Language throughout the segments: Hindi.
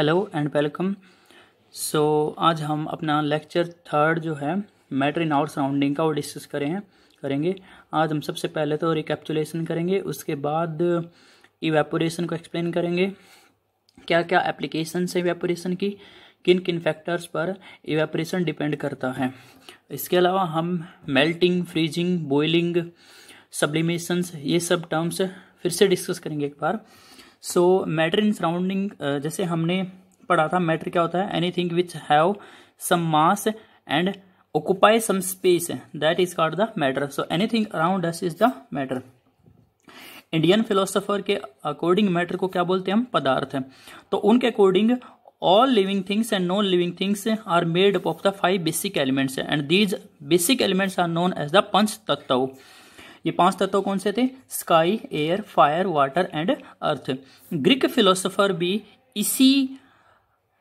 हेलो एंड वेलकम सो आज हम अपना लेक्चर थर्ड जो है मैटर इन आवर सराउंडिंग का वो डिस्कस करें करेंगे आज हम सबसे पहले तो रिकेपचुलेसन करेंगे उसके बाद इवेपोरेशन को एक्सप्लेन करेंगे क्या क्या एप्लीकेशन से इवेपोरेशन की किन किन फैक्टर्स पर इवेपोरेशन डिपेंड करता है इसके अलावा हम मेल्टिंग फ्रीजिंग बॉइलिंग सब्लिमेशंस ये सब टर्म्स फिर से डिस्कस करेंगे एक बार सो मैटर इन सराउंडिंग जैसे हमने पढ़ा था मैटर क्या होता है anything which have some mass and occupy some space that is called the matter so anything around us is the matter Indian philosopher के अकॉर्डिंग मैटर को क्या बोलते हैं हम पदार्थ है तो उनके according all living things and non living things are made up of the five basic elements and these basic elements are known as the panch tattva ये पांच तत्व कौन से थे sky air fire water and earth Greek philosopher भी इसी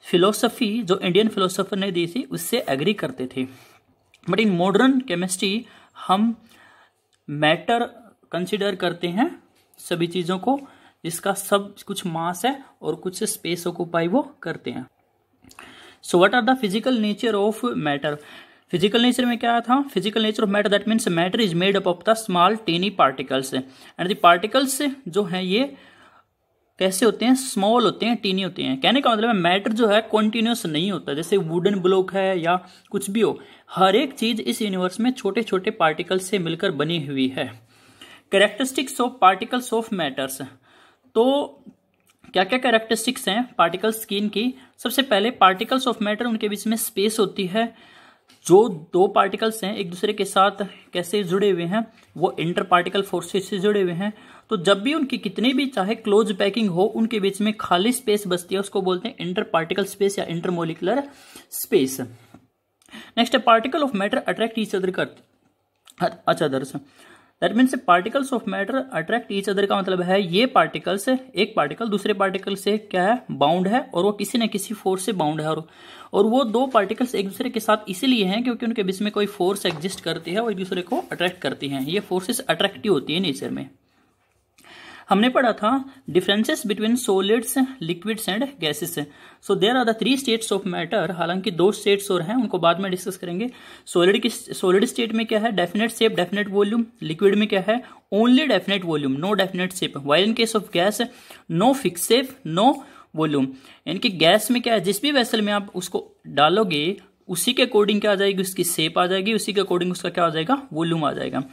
फिलोसफी जो इंडियन फिलोसोफर ने दी थी उससे एग्री करते थे बट इन मॉडर्न केमिस्ट्री हम मैटर कंसिडर करते हैं सभी चीज़ों को जिसका सब कुछ मास है और कुछ स्पेस ऑक्यूपाई वो करते हैं so what are the physical nature of matter physical nature में क्या था physical nature of matter that means matter is made up of the small tiny particles and the particles जो हैं ये कैसे होते हैं स्मॉल होते हैं टीनी होते हैं कहने का मतलब है मैटर जो है कॉन्टिन्यूस नहीं होता जैसे वुडन ब्लॉक है या कुछ भी हो हर एक चीज इस यूनिवर्स में छोटे छोटे पार्टिकल से मिलकर बनी हुई है characteristics of particles of matters तो क्या क्या कैरेक्टरिस्टिक्स हैं पार्टिकल्स स्किन की सबसे पहले पार्टिकल्स ऑफ मैटर उनके बीच में स्पेस होती है जो दो पार्टिकल्स हैं एक दूसरे के साथ कैसे जुड़े हुए हैं वो इंटर पार्टिकल फोर्सेस से जुड़े हुए हैं तो जब भी उनकी कितनी भी चाहे क्लोज पैकिंग हो उनके बीच में खाली स्पेस बचती है उसको बोलते हैं इंटर पार्टिकल स्पेस या inter molecular space next particle of matter attract each other कर अच्छा दरअसल that means particles of matter attract each other का मतलब है ये पार्टिकल्स एक पार्टिकल दूसरे पार्टिकल से क्या है बाउंड है और वो किसी न किसी फोर्स से बाउंड है और, और वो दो पार्टिकल्स एक दूसरे के साथ इसीलिए हैं क्योंकि उनके बीच में कोई फोर्स एग्जिस्ट करती है और एक दूसरे को अट्रैक्ट करती हैं ये फोर्सेस अट्रैक्टिव होती है नेचर में हमने पढ़ा था differences between solids liquids and gases so there are the three states of matter हालांकि दो स्टेट्स और हैं उनको बाद में डिस्कस करेंगे सोलिड की सोलिड स्टेट में क्या है definite shape definite volume liquid में क्या है only definite volume no definite shape while in case of gas no fix shape no volume यानी कि गैस में क्या है जिस भी वैसल में आप उसको डालोगे उसी के अकॉर्डिंग क्या आ जाएगी उसकी शेप आ जाएगी उसी के अकॉर्डिंग उसका क्या आ जाएगा वॉल्यूम आ जाएगा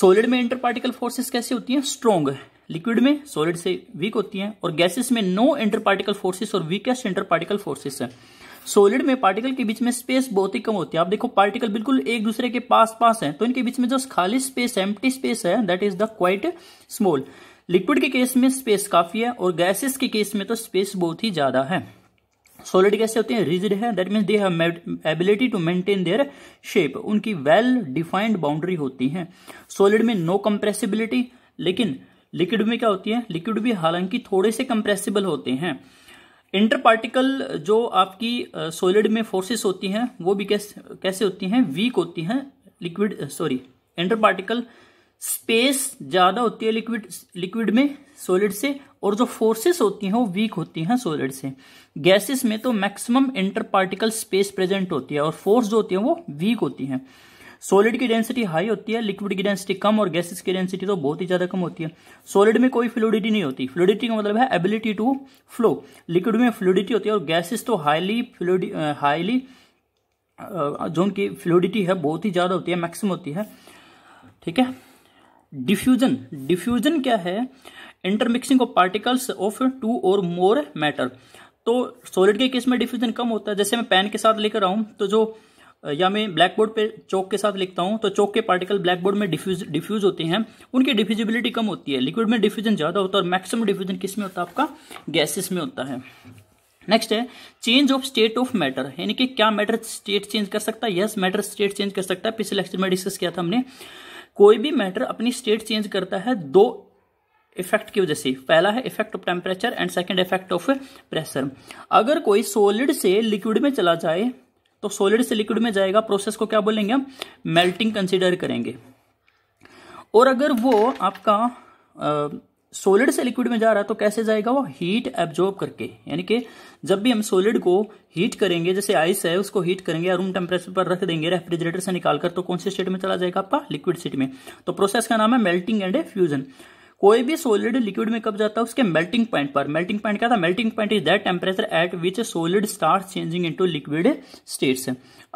सोलिड में इंटर पार्टिकल फोर्सेस कैसे होती हैं स्ट्रॉन्ग लिक्विड में सॉलिड से वीक होती हैं और गैसेस में नो इंटर पार्टिकल फोर्सेस और वीकेस्ट इंटर पार्टिकल फोर्सेस है सॉलिड में पार्टिकल के बीच में स्पेस बहुत ही कम होती है आप देखो पार्टिकल बिल्कुल एक दूसरे के पास पास हैं तो इनके बीच में जो खाली स्पेस है एम्प्टी स्पेस है that is the quite small liquid के केस में स्पेस काफी है और गैसेस के केस में तो स्पेस बहुत ही ज्यादा है सॉलिड कैसे होते हैं रिजिड है that means they have ability to maintain their shape उनकी वेल डिफाइंड बाउंड्री होती है सॉलिड में नो कंप्रेसिबिलिटी लेकिन लिक्विड में क्या होती है लिक्विड भी हालांकि थोड़े से कंप्रेसिबल होते हैं इंटर पार्टिकल जो आपकी सोलिड में फोर्सेस होती हैं वो भी कैसे कैसे होती हैं वीक होती हैं liquid sorry inter particle space ज़्यादा होती है लिक्विड लिक्विड में सोलिड से और जो फोर्सेस होती हैं वो वीक होती हैं सोलिड से गैसेस में तो maximum inter particle space present होती है और फोर्स जो होती है वो वीक होती है सॉलिड की डेंसिटी हाई होती है लिक्विड की डेंसिटी कम और गैसेस की डेंसिटी तो बहुत ही ज़्यादा कम होती है सॉलिड में कोई फ्लूडिटी नहीं होती फ्लूडिटी का मतलब है एबिलिटी टू फ्लो लिक्विड में फ्लूडिटी होती है और गैसेस तो हाईली फ्लूडि हाईली जो उनकी फ्लूडिटी है बहुत ही ज़्यादा होती है मैक्सिमम होती है ठीक है डिफ्यूजन डिफ्यूजन क्या है intermixing of particles of two or more matter तो सॉलिड के केस में डिफ्यूजन कम होता है जैसे मैं पैन के साथ लेकर आऊँ तो जो या मैं ब्लैक बोर्ड पर चौक के साथ लिखता हूँ तो चौक के पार्टिकल ब्लैक बोर्ड में डिफ्यूज डिफ्यूज होते हैं उनकी डिफ्यूजिबिलिटी कम होती है लिक्विड में डिफ्यूजन ज़्यादा होता है और मैक्सिमम डिफ्यूजन किस में होता है आपका गैसेस में होता है नेक्स्ट है change of state of matter यानी कि क्या मैटर स्टेट चेंज कर सकता है यस मैटर स्टेट चेंज कर सकता है पिछले लेक्चर में डिस्कस किया था हमने कोई भी मैटर अपनी स्टेट चेंज करता है दो इफेक्ट की वजह से पहला है effect of temperature and second effect of pressure अगर कोई सॉलिड से लिक्विड में चला जाए तो सॉलिड से लिक्विड में जाएगा प्रोसेस को क्या बोलेंगे हम मेल्टिंग कंसिडर करेंगे और अगर वो आपका सॉलिड से लिक्विड में जा रहा है तो कैसे जाएगा वो हीट एब्जॉर्ब करके यानी कि जब भी हम सॉलिड को हीट करेंगे जैसे आइस है उसको हीट करेंगे या रूम टेम्परेचर पर रख देंगे रेफ्रिजरेटर से निकालकर तो कौन से स्टेट में चला जाएगा आपका लिक्विड स्टेट में तो प्रोसेस का नाम है मेल्टिंग एंड ए फ्यूजन कोई भी सोलिड लिक्विड में कब जाता है उसके मेल्टिंग पॉइंट पर मेल्टिंग पॉइंट क्या था melting point is that temperature at which solid start changing into liquid states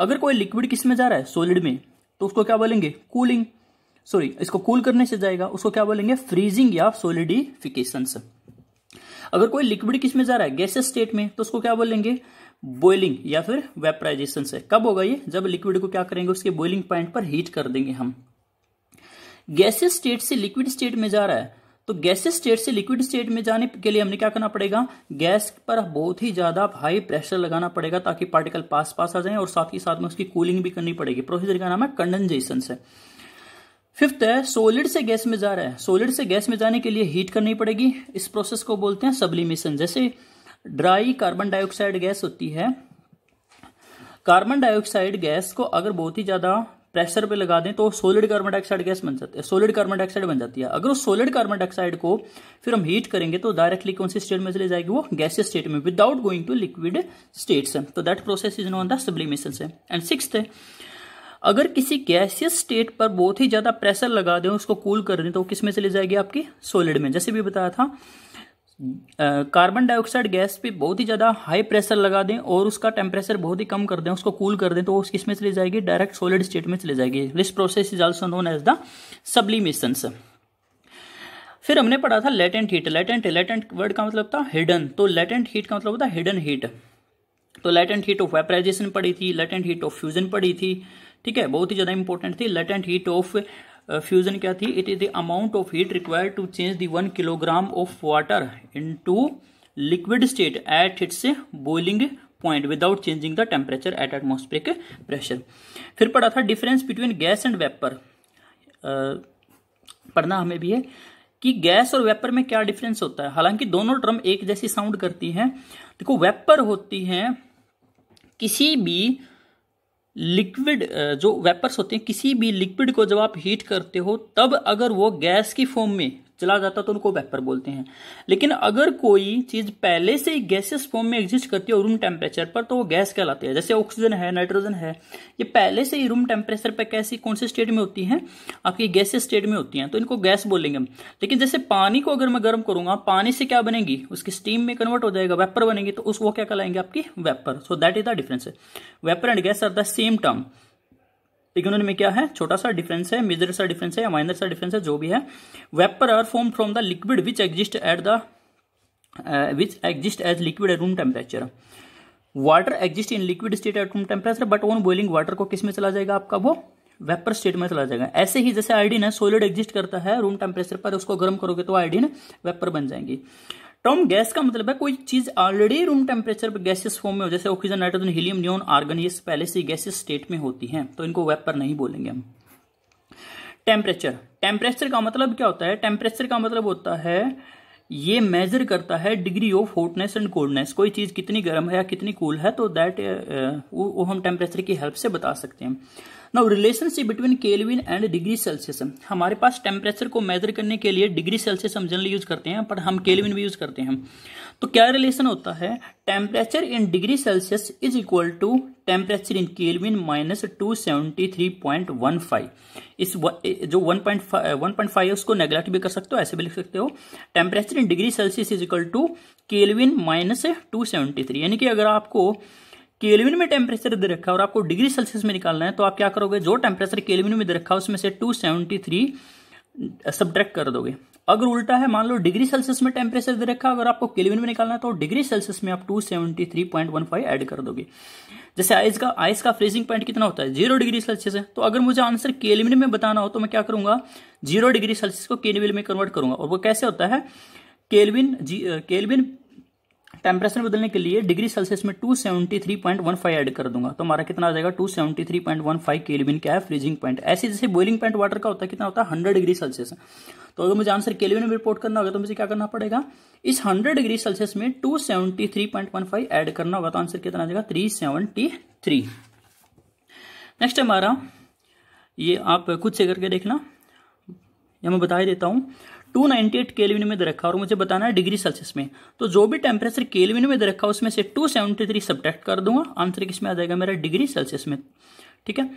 अगर कोई लिक्विड किस में जा रहा है सोलिड में तो उसको क्या बोलेंगे कूलिंग सॉरी इसको कूल करने से जाएगा उसको क्या बोलेंगे फ्रीजिंग या सोलिडिफिकेशन अगर कोई लिक्विड किस में जा रहा है गैसेस स्टेट में तो उसको क्या बोलेंगे बॉइलिंग या फिर वेपराइजेशन से कब होगा ये जब लिक्विड को क्या करेंगे उसके बॉइलिंग पॉइंट पर हीट कर देंगे हम गैसियस स्टेट से लिक्विड स्टेट में जा रहा है तो गैसियस स्टेट से लिक्विड स्टेट में जाने के लिए हमने क्या करना पड़ेगा गैस पर बहुत ही ज्यादा हाई प्रेशर लगाना पड़ेगा ताकि पार्टिकल पास पास आ जाए और साथ ही साथ में उसकी कूलिंग भी करनी पड़ेगी प्रोसीजर का नाम है कंडेंजेशन से फिफ्थ है सोलिड से गैस में जा रहा है सोलिड से गैस में जाने के लिए हीट करनी पड़ेगी इस प्रोसेस को बोलते हैं सब्लिमेशन जैसे ड्राई कार्बन डाइऑक्साइड गैस होती है कार्बन डाइऑक्साइड गैस को अगर बहुत ही ज्यादा प्रेशर पे लगा दें तो सोलिड कार्बन डाइऑक्साइड गैस बन जाती है सोलिड कार्बन डाइऑक्साइड बन जाती है अगर उस सोलिड कार्बन डाइऑक्साइड को फिर हम हीट करेंगे तो डायरेक्टली कौन सी स्टेट में चले जाएगी वो गैस स्टेट में without going to liquid states तो that process is known the sublimation से एंड सिक्स अगर किसी गैसियस स्टेट पर बहुत ही ज्यादा प्रेशर लगा दें उसको कूल कर दें तो किस में चली जाएगी आपकी सोलिड में जैसे भी बताया था कार्बन डाइऑक्साइड गैस पे बहुत ही ज़्यादा हाई प्रेशर लगा दें और उसका टेम्परेचर बहुत ही कम कर दें उसको कूल कर दें तो वो किस में चली जाएगी डायरेक्ट सॉलिड स्टेट में चली जाएगी this process is also known as the sublimation फिर हमने पढ़ा था latent heat latent latent word का मतलब था हिडन तो लेटेंट हीट का मतलब होता हिडन हीट तो लेटेंट हीट ऑफ वेपराइजेशन पड़ी थी लेटेंट हीट ऑफ फ्यूजन पड़ी थी ठीक है बहुत ही ज़्यादा इंपॉर्टेंट थी लेटेंट हीट ऑफ फ्यूजन क्या थी it is the amount of heat required to change the one kilogram of water into liquid state at its boiling point without changing the temperature at atmospheric pressure फिर पढ़ा था difference between gas and vapour पढ़ना हमें भी है कि गैस और वेपर में क्या डिफरेंस होता है हालांकि दोनों टर्म एक जैसी साउंड करती हैं देखो वेपर होती हैं किसी भी लिक्विड जो वेपर्स होते हैं किसी भी लिक्विड को जब आप हीट करते हो तब अगर वो गैस की फॉर्म में चला जाता तो उनको वेपर बोलते हैं लेकिन अगर कोई चीज पहले से गैसेस फॉर्म में एग्जिस्ट करती है रूम टेम्परेचर पर तो वो गैस कहलाती है जैसे ऑक्सीजन है नाइट्रोजन है ये पहले से ही रूम टेम्परेचर पर कैसी कौन से स्टेट में होती है आपकी गैस स्टेट में होती हैं तो इनको गैस बोलेंगे हम लेकिन जैसे पानी को अगर मैं गर्म करूंगा पानी से क्या बनेगी उसकी स्टीम में कन्वर्ट हो जाएगा वेपर बनेगी तो उसको क्या कहलाएंगे आपकी vapour so that is the difference vapour and gas are the same term लेकिन उनमें क्या है छोटा सा डिफरेंस है मेजर सा डिफरेंस है या माइनर सा डिफरेंस है जो भी है vapour are form from the liquid which exist at the which exist as liquid at room temperature water exist in liquid state at room temperature but on boiling water को किस में चला जाएगा आपका वो वेपर स्टेट में चला जाएगा ऐसे ही जैसे आयोडीन है सोलिड एग्जिस्ट करता है रूम टेम्परेचर पर उसको गर्म करोगे तो आयोडीन वेपर बन जाएंगी टर्म गैस का मतलब है कोई चीज ऑलरेडी रूम टेम्परेचर पर गैसेस फॉर्म में हो जैसे oxygen nitrogen helium neon argon ये पहले से गैसेस स्टेट में होती हैं तो इनको वेपर नहीं बोलेंगे हम टेम्परेचर टेम्परेचर का मतलब क्या होता है टेम्परेचर का मतलब होता है ये मेजर करता है degree of hotness and coldness कोई चीज़ कितनी गर्म है या कितनी कूल है तो दैट uh, वो हम टेम्परेचर की हेल्प से बता सकते हैं now relationship between kelvin and degree Celsius हमारे पास टेम्परेचर को मेजर करने के लिए डिग्री सेल्सियस हम जनरली यूज करते हैं पर हम केलविन भी यूज करते हैं तो क्या रिलेशन होता है temperature in degree Celsius is equal to temperature in kelvin minus two seventy three point one five इस जो one point one point five उसको नेगलेक्ट भी कर सकते हो ऐसे भी लिख सकते हो temperature in degree Celsius is equal to kelvin minus two seventy three यानी कि अगर आपको केल्विन में टेम्परेचर दे रखा है और आपको डिग्री सेल्सियस में निकालना है तो आप क्या करोगे जो टेम्परेचर केल्विन में दे रखा है उसमें से टू सेवेंटी थ्री सब्ट्रैक्ट कर दोगे अगर उल्टा है मान लो डिग्री सेल्सियस में टेम्परेचर दे रखा अगर आपको केल्विन में निकालना है तो डिग्री सेल्सियस में आप 273.15 एड कर दोगे जैसे आइस का आइस का फ्रीजिंग पॉइंट कितना होता है जीरो डिग्री सेल्सियस है तो अगर मुझे आंसर केलविन में बताना हो तो मैं क्या करूंगा जीरो डिग्री सेल्सियस को केलविन में कन्वर्ट करूंगा और वो कैसे होता है केल्विन जी केल्विन टेम्परेचर बदलने के लिए डिग्री सेल्सियस में 273.15 एड कर दूंगा तो हमारा कितना आ जाएगा 273.15 केल्विन क्या है फ्रीजिंग पॉइंट ऐसे जैसे बॉइलिंग पॉइंट वाटर का होता है कितना होता है हंड्रेड डिग्री सेल्सियस तो अगर मुझे आंसर केल्विन में रिपोर्ट करना होगा तो मुझे क्या करना पड़ेगा इस हंड्रेड डिग्री सेल्सियस में टू ऐड करना होगा तो आंसर कितना आ जाएगा थ्री नेक्स्ट हमारा ये आप खुद से करके देखना यह मैं बता देता हूं टू नाइनटी एट केलविन में दे रखा और मुझे बताना है डिग्री सेल्सियस में तो जो भी टेम्परेचर केलविन में दे रखा उसमें से टू सेवेंटी थ्री सब्ट्रैक्ट कर दूंगा आंसर किस में आ जाएगा मेरा डिग्री सेल्सियस में ठीक है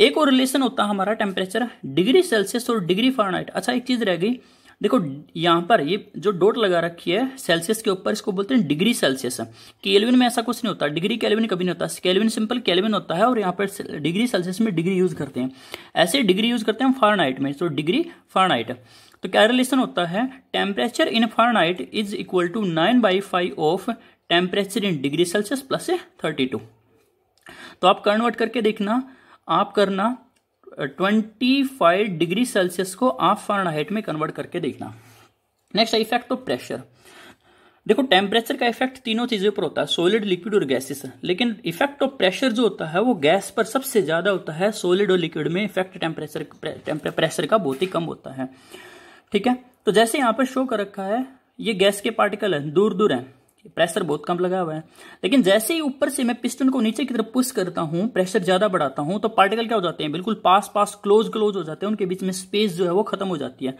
एक और रिलेशन होता है हमारा टेम्परेचर डिग्री सेल्सियस और डिग्री फॉरनाइट अच्छा एक चीज़ रह गई देखो यहाँ पर ये जो डोट लगा रखी है सेल्सियस के ऊपर इसको बोलते हैं डिग्री सेल्सियस केल्विन में ऐसा कुछ नहीं होता डिग्री केल्विन कभी नहीं होता केल्विन सिंपल केल्विन होता है और यहाँ पर डिग्री सेल्सियस में डिग्री यूज़ करते हैं ऐसे डिग्री यूज़ करते हैं फॉरनाइट में तो डिग्री फॉरनाइट तो क्या रिलेशन होता है temperature in Fahrenheit is equal to nine by five of temperature in degree Celsius plus thirty two तो आप कन्वर्ट करके देखना आप करना ट्वेंटी फाइव डिग्री सेल्सियस को आप फारनाइट में कन्वर्ट करके देखना नेक्स्ट इफेक्ट ऑफ प्रेशर देखो टेम्परेचर का इफेक्ट तीनों चीजों पर होता है सोलिड लिक्विड और गैसेस लेकिन इफेक्ट ऑफ प्रेशर जो होता है वो गैस पर सबसे ज्यादा होता है सोलिड और लिक्विड में इफेक्ट टेम्परेचर प्रेशर का बहुत ही कम होता है ठीक है तो जैसे यहां पर शो कर रखा है ये गैस के पार्टिकल है दूर दूर है प्रेशर बहुत कम लगा हुआ है लेकिन जैसे ही ऊपर से मैं पिस्टन को नीचे की तरफ पुश करता हूं प्रेशर ज्यादा बढ़ाता हूं तो पार्टिकल क्या हो जाते हैं बिल्कुल पास पास क्लोज क्लोज हो जाते हैं उनके बीच में स्पेस जो है वो खत्म हो जाती है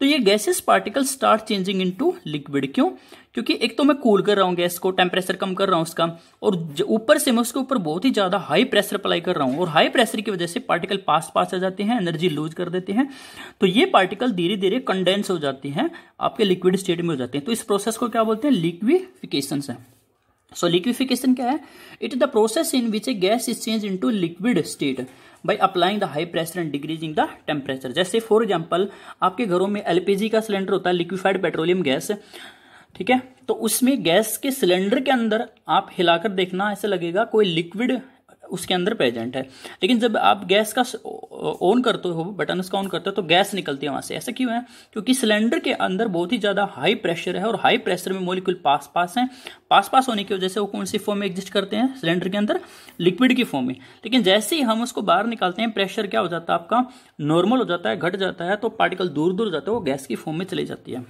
तो ये gases particle start changing into liquid क्यों क्योंकि एक तो मैं कूल कर रहा हूँ गैस को टेम्परेचर कम कर रहा हूँ उसका और ऊपर से मैं उसके ऊपर बहुत ही ज़्यादा हाई प्रेशर अप्लाई कर रहा हूँ और हाई प्रेशर की वजह से पार्टिकल पास पास आ जाते हैं एनर्जी लूज कर देते हैं तो ये पार्टिकल धीरे धीरे कंडेंस हो जाते हैं आपके लिक्विड स्टेट में हो जाते हैं तो इस प्रोसेस को क्या बोलते हैं लिक्विफिकेशन है सो लिक्विफिकेशन क्या है it is the process in which a gas is change into liquid state by applying the high pressure and decreasing the temperature जैसे फॉर एग्जाम्पल आपके घरों में एलपीजी का सिलेंडर होता है लिक्विफाइड पेट्रोलियम गैस ठीक है तो उसमें गैस के सिलेंडर के अंदर आप हिलाकर देखना ऐसे लगेगा कोई लिक्विड उसके अंदर प्रेजेंट है लेकिन जब आप गैस का ऑन करते हो बटन उसका ऑन करते हो तो गैस निकलती है वहां से ऐसा क्यों है क्योंकि सिलेंडर के अंदर बहुत ही ज़्यादा हाई प्रेशर है और हाई प्रेशर में मोलिक्यूल पास पास हैं पास पास होने की वजह से वो कौन सी फॉर्म में एग्जिस्ट करते हैं सिलेंडर के अंदर लिक्विड की फॉर्म में लेकिन जैसे ही हम उसको बाहर निकालते हैं प्रेशर क्या हो जाता है आपका नॉर्मल हो जाता है घट जाता है तो पार्टिकल दूर दूर जाते हैं वो गैस की फॉर्म में चली जाती है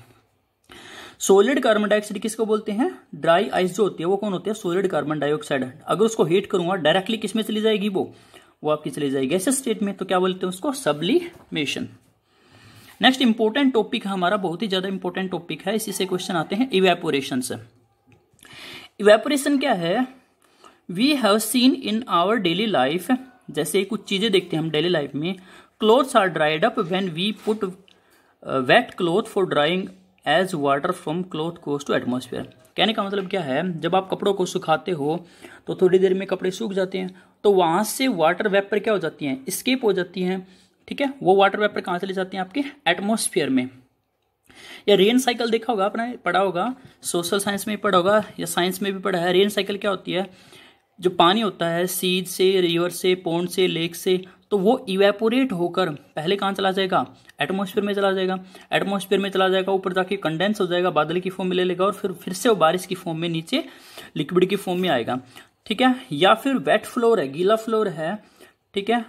सोलिड कार्बन डाइऑक्साइड किसको बोलते हैं ड्राई आइस जो होती है वो कौन होती है सोलिड कार्बन डाइऑक्साइड अगर उसको हीट करूंगा डायरेक्टली किसमें चली जाएगी वो वो आपकी चली जाएगी ऐसे स्टेट में तो क्या बोलते हैं उसको सबलीमेशन नेक्स्ट इंपॉर्टेंट टॉपिक हमारा बहुत ही ज्यादा इंपॉर्टेंट टॉपिक है इसी से क्वेश्चन आते हैं इवेपोरेशन से इवेपोरेशन क्या है we have seen in our daily life जैसे कुछ चीज़ें देखते हैं हम डेली लाइफ में clothes are dried up when we put wet cloth for drying as water from cloth goes to atmosphere कहने का मतलब क्या है जब आप कपड़ों को सुखाते हो तो थोड़ी देर में कपड़े सूख जाते हैं तो वहाँ से वाटर वेपर क्या हो जाती हैं स्केप हो जाती हैं ठीक है वो वाटर वेपर कहाँ से ले जाती हैं आपके एटमोसफियर में या रेन साइकिल देखा होगा आपने पढ़ा होगा सोशल साइंस में पढ़ा होगा या साइंस में भी पढ़ा है रेन साइकिल क्या होती है जो पानी होता है सीज से रिवर से पोन्ड से लेक से तो वो इवेपोरेट होकर पहले कहाँ चला जाएगा एटमोसफेयर में चला जाएगा एटमॉस्फेयर में चला जाएगा ऊपर जाके कंडेंस हो जाएगा बादल की फॉर्म में ले लेगा और फिर फिर से वो बारिश की फॉर्म में नीचे लिक्विड की फॉर्म में आएगा ठीक है या फिर वेट फ्लोर है गीला फ्लोर है ठीक है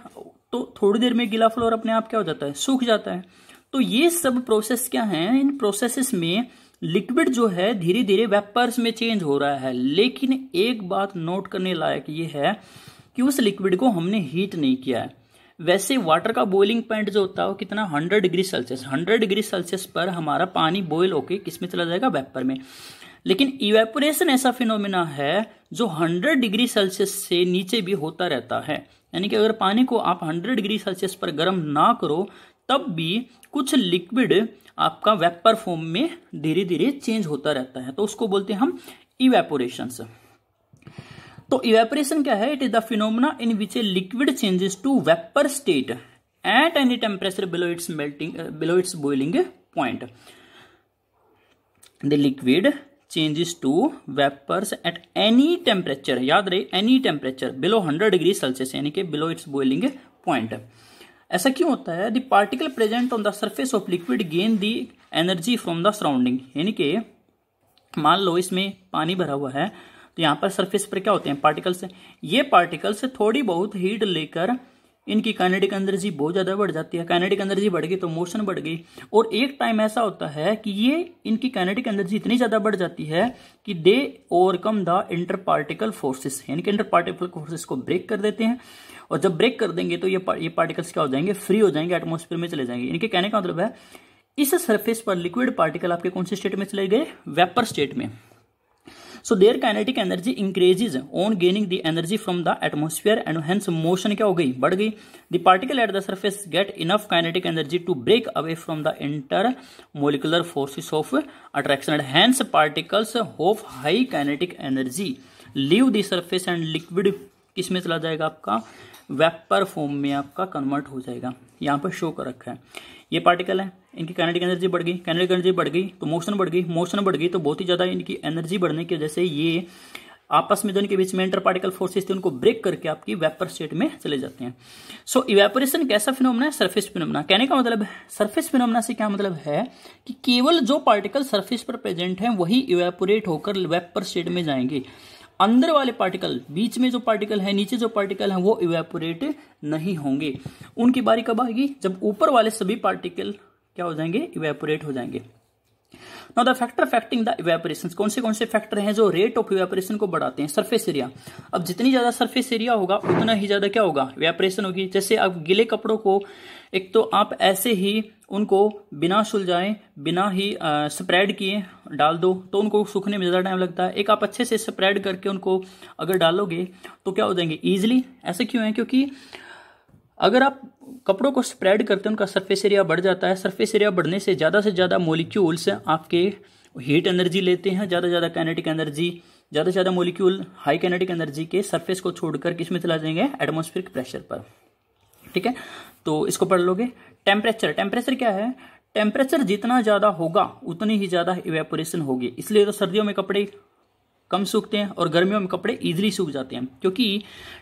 तो थोड़ी देर में गीला फ्लोर अपने आप क्या हो जाता है सूख जाता है तो ये सब प्रोसेस क्या है इन प्रोसेस में लिक्विड जो है धीरे धीरे वेपर्स में चेंज हो रहा है लेकिन एक बात नोट करने लायक ये है कि उस लिक्विड को हमने हीट नहीं किया है वैसे वाटर का बॉइलिंग पॉइंट जो होता है वो कितना 100 डिग्री सेल्सियस 100 डिग्री सेल्सियस पर हमारा पानी बॉयल होके किस में चला जाएगा वेपर में लेकिन इवेपोरेशन ऐसा फिनोमिना है जो 100 डिग्री सेल्सियस से नीचे भी होता रहता है यानी कि अगर पानी को आप 100 डिग्री सेल्सियस पर गर्म ना करो तब भी कुछ लिक्विड आपका वेपर फॉर्म में धीरे धीरे चेंज होता रहता है तो उसको बोलते हैं हम इवेपोरेशन तो इवेपोरेशन क्या है it is the phenomena in which a liquid changes to vapour state at any temperature below its melting below its boiling point the liquid changes to vapours at any temperature याद रहे any temperature below 100 degree Celsius यानी कि बिलो इट्स बॉइलिंग पॉइंट ऐसा क्यों होता है the particle present on the surface of liquid gain the energy from the surrounding यानी कि मान लो इसमें पानी भरा हुआ है तो यहाँ पर सरफेस पर क्या होते हैं पार्टिकल्स ये पार्टिकल्स थोड़ी बहुत हीट लेकर इनकी कैनेडिक एनर्जी बहुत ज़्यादा बढ़ जाती है कैनेडिक एनर्जी बढ़ गई तो मोशन बढ़ गई और एक टाइम ऐसा होता है कि ये इनकी कैनेडिक एनर्जी इतनी ज़्यादा बढ़ जाती है कि they overcome the inter particle forces इनके इंटर पार्टिकल फोर्सेस को ब्रेक कर देते हैं और जब ब्रेक कर देंगे तो ये ये पार्टिकल्स क्या हो जाएंगे फ्री हो जाएंगे एटमोस्फेयर में चले जाएंगे इनके कहने का मतलब है इस सरफेस पर लिक्विड पार्टिकल आपके कौन से स्टेट में चले गए वेपर स्टेट में so their kinetic energy increases on gaining the energy from the atmosphere and hence motion क्या हो गई बढ़ गई the particle at the surface get enough kinetic energy to break away from the inter molecular forces of attraction and hence particles of high kinetic energy leave the surface and liquid किसमें चला जाएगा आपका वेपर फॉर्म में आपका कन्वर्ट हो जाएगा यहाँ पर शो कर रखा है ये पार्टिकल है इनकी कैनेटिक एनर्जी बढ़ गई कैनेटिक एनर्जी बढ़ गई तो मोशन बढ़ गई मोशन बढ़ गई तो बहुत ही ज़्यादा इनकी एनर्जी बढ़ने की वजह से ये आपस में जो इनके बीच में इंटर पार्टिकल फोर्सेस थे उनको ब्रेक करके आपकी वेपर स्टेट में चले जाते हैं सो so, इवेपोरेशन कैसा फिनोमना है सर्फेस फिनोमना कहने का मतलब सर्फेस फिनोमना से क्या मतलब है कि केवल जो पार्टिकल सर्फेस पर प्रेजेंट हैं वही इवेपोरेट होकर वेपर स्टेट में जाएंगे अंदर वाले पार्टिकल बीच में जो पार्टिकल है नीचे जो पार्टिकल है वो इवेपोरेट नहीं होंगे उनकी बारी कब आएगी जब ऊपर वाले सभी पार्टिकल क्या हो जाएंगे इवेपोरेट हो जाएंगे now the factor affecting the evaporation कौन से कौन से फैक्टर हैं जो रेट ऑफ इवेपोरेशन को बढ़ाते हैं सरफेस एरिया अब जितनी ज्यादा सरफेस एरिया होगा उतना ही ज्यादा क्या होगा इवेपोरेशन होगी जैसे आप गीले कपड़ों को एक तो आप ऐसे ही उनको बिना सुलझाएं बिना ही स्प्रेड किए डाल दो तो उनको सूखने में ज़्यादा टाइम लगता है एक आप अच्छे से स्प्रेड करके उनको अगर डालोगे तो क्या हो जाएंगे ईजिली ऐसे क्यों है क्योंकि अगर आप कपड़ों को स्प्रेड करते हैं उनका सरफेस एरिया बढ़ जाता है सरफेस एरिया बढ़ने से ज़्यादा से ज़्यादा मोलिक्यूल्स आपके हीट एनर्जी लेते हैं ज़्यादा से ज़्यादा कैनेटिक एनर्जी ज़्यादा से ज़्यादा मोलिक्यूल हाई कैनेटिक एनर्जी के सरफेस को छोड़कर किस में चला जाएंगे एटमोस्फेरिक प्रेशर पर ठीक है तो इसको पढ़ लोगे टेम्परेचर टेम्परेचर क्या है टेम्परेचर जितना ज़्यादा होगा उतनी ही ज़्यादा इवेपोरेशन होगी इसलिए तो सर्दियों में कपड़े कम सूखते हैं और गर्मियों में कपड़े इजिली सूख जाते हैं क्योंकि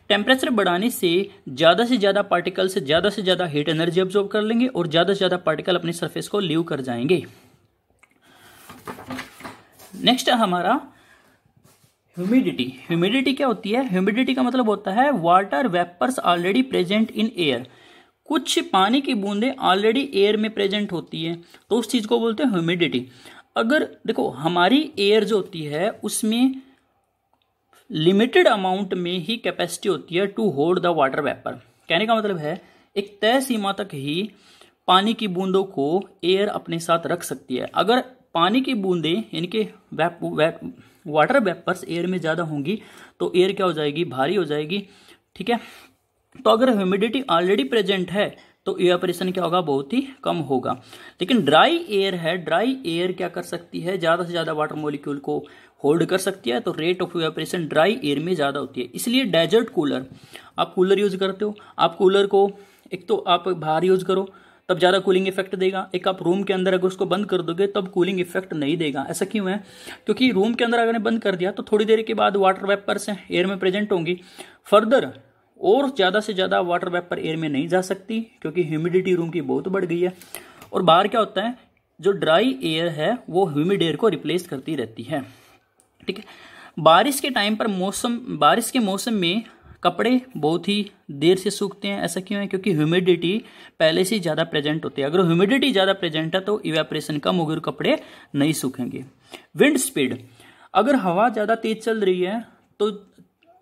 टेम्परेचर बढ़ाने से ज़्यादा से ज़्यादा पार्टिकल से ज़्यादा से ज़्यादा हीट एनर्जी ऑब्जॉर्व कर लेंगे और ज़्यादा से ज़्यादा पार्टिकल अपने सरफेस को लीव कर जाएंगे नेक्स्ट हमारा ह्यूमिडिटी ह्यूमिडिटी क्या होती है ह्यूमिडिटी का मतलब होता है water vapours already present in air कुछ पानी की बूंदें ऑलरेडी एयर में प्रेजेंट होती है तो उस चीज़ को बोलते हैं ह्यूमिडिटी अगर देखो हमारी एयर जो होती है उसमें लिमिटेड अमाउंट में ही कैपेसिटी होती है to hold the water vapour कहने का मतलब है एक तय सीमा तक ही पानी की बूंदों को एयर अपने साथ रख सकती है अगर पानी की बूंदें इनके वेप, वेप, वाटर वेपर्स एयर में ज़्यादा होंगी तो एयर क्या हो जाएगी भारी हो जाएगी ठीक है तो अगर ह्यूमिडिटी ऑलरेडी प्रेजेंट है तो इवेपरेशन क्या होगा बहुत ही कम होगा लेकिन ड्राई एयर है ड्राई एयर क्या कर सकती है ज़्यादा से ज़्यादा वाटर मोलिक्यूल को होल्ड कर सकती है तो rate of evaporation dry air में ज़्यादा होती है इसलिए डेजर्ट कूलर आप कूलर यूज़ करते हो आप कूलर को एक तो आप बाहर यूज़ करो तब ज़्यादा कूलिंग इफेक्ट देगा एक आप रूम के अंदर अगर उसको बंद कर दोगे तब कूलिंग इफेक्ट नहीं देगा ऐसा क्यों है क्योंकि रूम के अंदर अगर बंद कर दिया तो थोड़ी देर के बाद वाटर वेपर्स एयर में प्रेजेंट होंगी फर्दर और ज़्यादा से ज़्यादा वाटर वेपर एयर में नहीं जा सकती क्योंकि ह्यूमिडिटी रूम की बहुत बढ़ गई है और बाहर क्या होता है जो ड्राई एयर है वो ह्यूमिड एयर को रिप्लेस करती रहती है ठीक है बारिश के टाइम पर मौसम बारिश के मौसम में कपड़े बहुत ही देर से सूखते हैं ऐसा क्यों है क्योंकि ह्यूमिडिटी पहले से ज़्यादा प्रेजेंट होती है अगर ह्यूमिडिटी ज़्यादा प्रेजेंट है तो इवेपरेशन कम होगी और कपड़े नहीं सूखेंगे विंड स्पीड अगर हवा ज़्यादा तेज चल रही है तो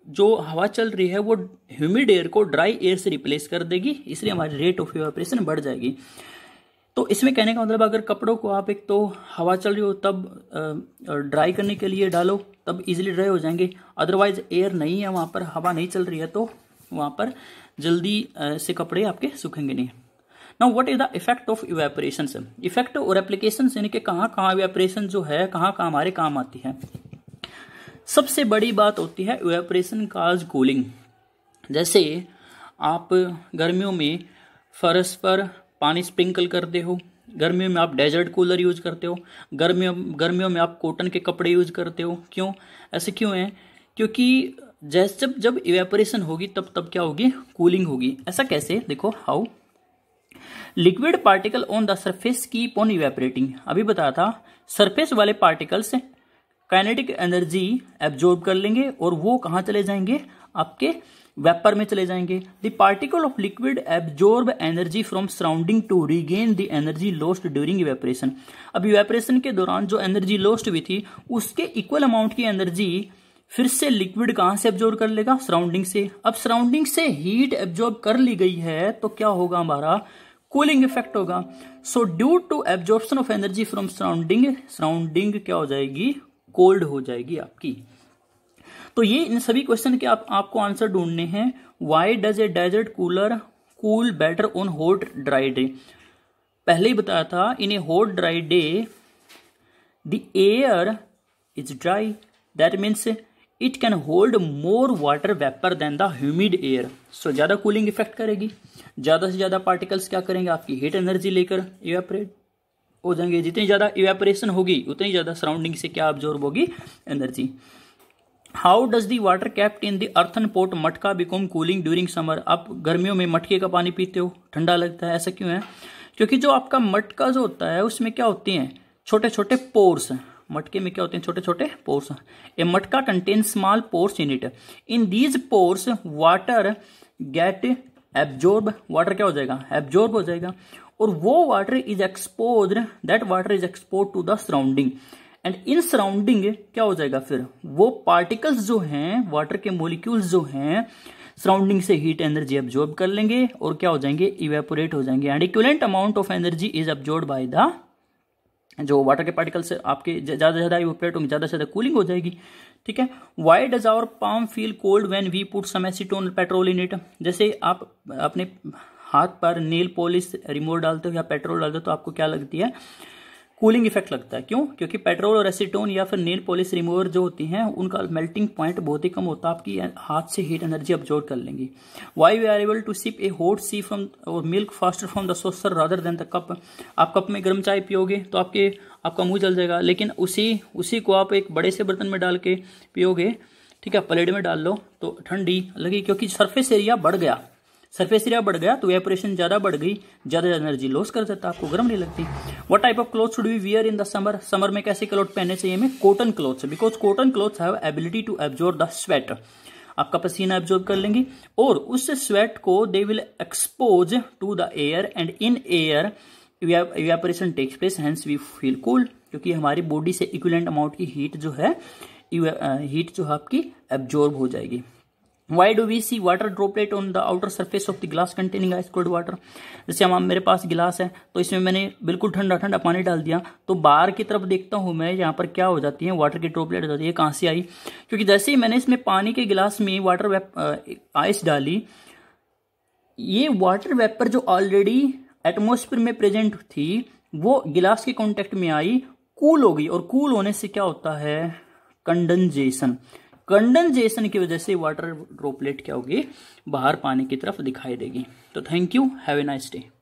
जो हवा चल रही है वो ह्यूमिड एयर को ड्राई एयर से रिप्लेस कर देगी इसलिए हमारी रेट ऑफ इवेपोरेशन बढ़ जाएगी तो इसमें कहने का मतलब अगर कपड़ों को आप एक तो हवा चल रही हो तब ड्राई करने के लिए डालो तब इजीली ड्राई हो जाएंगे अदरवाइज एयर नहीं है वहाँ पर हवा नहीं चल रही है तो वहाँ पर जल्दी से कपड़े आपके सूखेंगे नहीं now what is the effect of evaporation effect और एप्लीकेशन यानी कि कहाँ कहाँ इवेपरेशन जो है कहाँ कहाँ हमारे काम आती है सबसे बड़ी बात होती है वेपरेशन काज कूलिंग जैसे आप गर्मियों में फरस पर पानी स्प्रिंकल करते हो गर्मियों में आप डेजर्ट कूलर यूज करते हो गर्मियों गर्मियों में आप कॉटन के कपड़े यूज करते हो क्यों ऐसे क्यों है क्योंकि जैसे जब जब इवेपोरेशन होगी तब तब क्या होगी कूलिंग होगी ऐसा कैसे देखो how liquid particle on the surface keep on evaporating अभी बताया था सरफेस वाले पार्टिकल्स काइनेटिक एनर्जी एब्जॉर्ब कर लेंगे और वो कहाँ चले जाएंगे आपके वेपर में चले जाएंगे the particle of liquid absorb energy from surrounding to regain the energy lost during evaporation अब वेपरेशन के दौरान जो एनर्जी लॉस्ट हुई थी उसके इक्वल अमाउंट की एनर्जी फिर से लिक्विड कहाँ से एब्जॉर्ब कर लेगा सराउंडिंग से अब सराउंडिंग से हीट एब्जॉर्ब कर ली गई है तो क्या होगा हमारा कूलिंग इफेक्ट होगा so due to absorb of energy from surrounding surrounding क्या हो जाएगी कोल्ड हो जाएगी आपकी तो ये इन सभी क्वेश्चन के आप, आपको आंसर ढूंढने हैं why does a desert cooler cool better on hot dry day पहले ही बताया था in a hot dry day the air is dry that means it can hold more water vapour than the humid air so ज़्यादा कूलिंग इफेक्ट करेगी ज़्यादा से ज़्यादा पार्टिकल्स क्या करेंगे आपकी हीट एनर्जी लेकर एवेपरेट हो जाएंगे जितनी ज़्यादा इवेपरेशन होगी उतनी ज़्यादा सराउंडिंग से क्या ऑब्जॉर्ब होगी energy how does the water kept in the earthen pot matka become cooling during summer आप गर्मियों में मटके का पानी पीते हो ठंडा लगता है ऐसा क्यों है क्योंकि जो आपका मटका जो होता है उसमें क्या होती है छोटे छोटे पोर्स मटके में क्या होते हैं छोटे छोटे pores a matka contain small pores in it in these pores water get absorb water क्या हो जाएगा एब्जॉर्ब हो जाएगा और वो water is expose that water is expose to the surrounding and in surrounding क्या हो जाएगा फिर वो पार्टिकल्स जो हैं वाटर के मोलिक्यूल्स जो हैं सराउंडिंग से हीट एनर्जी एब्जॉर्ब कर लेंगे और क्या हो जाएंगे इवेपोरेट हो जाएंगे and equivalent amount of energy is absorb by the जो वाटर के पार्टिकल्स आपके ज़्यादा से ज़्यादा इवेपोरेट होंगे ज़्यादा से ज़्यादा कूलिंग हो जाएगी ठीक है why does our palm feel cold when we put some acetone petrol in it जैसे आप अपने हाथ पर नील पॉलिश रिमूवर डालते हो या पेट्रोल डालते हो तो आपको क्या लगती है कूलिंग इफेक्ट लगता है क्यों क्योंकि पेट्रोल और एसीटोन या फिर नेल पॉलिश रिमूवर जो होती हैं उनका मेल्टिंग पॉइंट बहुत ही कम होता है आपकी हाथ से हीट एनर्जी अब्जॉर्व कर लेंगी why we are able to sip a hot sea from और milk faster from the saucer rather than the cup आप कप में गर्म चाय पियोगे तो आपके आपका मुंह जल जाएगा लेकिन उसी उसी को आप एक बड़े से बर्तन में डाल के पियोगे ठीक है प्लेट में डाल लो तो ठंडी लगी क्योंकि सरफेस एरिया बढ़ गया सरफेस एरिया बढ़ गया तो वेपोरेशन ज़्यादा बढ़ गई ज़्यादा एनर्जी लॉस कर देता आपको गर्म नहीं लगती what type of cloth should be wear in the summer summer में कैसे क्लोथ पहनने चाहिए हमें cotton clothes because cotton clothes have ability to absorb the sweat आपका पसीना एब्जॉर्ब कर लेंगे और उस स्वेट को they will expose to the air and in air evaporation takes place hence we feel cool क्योंकि हमारी बॉडी से इक्विलेंट अमाउंट की हीट जो है हीट जो है आपकी एब्जॉर्ब हो जाएगी Why do we see water droplet on the outer surface of the glass containing ice cold water? जैसे हम मेरे पास गिलास है तो इसमें मैंने बिल्कुल ठंडा ठंडा पानी डाल दिया तो बाहर की तरफ देखता हूँ मैं यहाँ पर क्या हो जाती है वाटर की ड्रॉपलेट हो जाती है कहाँ से आई क्योंकि जैसे ही मैंने इसमें पानी के गिलास में वाटर वेप आइस डाली ये वाटर वेपर जो ऑलरेडी एटमोसफियर में प्रेजेंट थी वो गिलास के कॉन्टेक्ट में आई कूल हो गई और कूल होने से क्या होता है कंडेंजेशन कंडेंसेशन की वजह से वाटर ड्रोपलेट क्या होगी बाहर पानी की तरफ दिखाई देगी तो thank you have a nice day